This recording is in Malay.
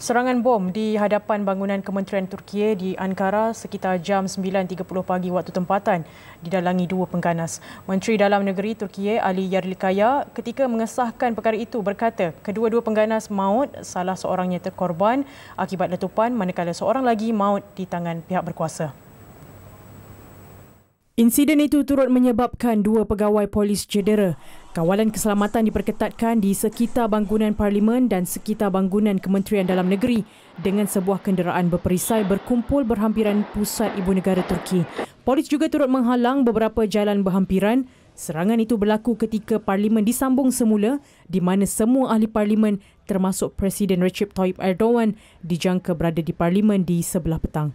Serangan bom di hadapan bangunan Kementerian Turki di Ankara sekitar jam 9.30 pagi waktu tempatan didalangi dua pengganas. Menteri Dalam Negeri Turki Ali Yarlikaya ketika mengesahkan perkara itu berkata kedua-dua pengganas maut salah seorangnya terkorban akibat letupan manakala seorang lagi maut di tangan pihak berkuasa. Insiden itu turut menyebabkan dua pegawai polis cedera. Kawalan keselamatan diperketatkan di sekitar bangunan parlimen dan sekitar bangunan Kementerian Dalam Negeri dengan sebuah kenderaan berperisai berkumpul berhampiran pusat ibu negara Turki. Polis juga turut menghalang beberapa jalan berhampiran. Serangan itu berlaku ketika parlimen disambung semula di mana semua ahli parlimen termasuk Presiden Recep Tayyip Erdogan dijangka berada di parlimen di sebelah petang.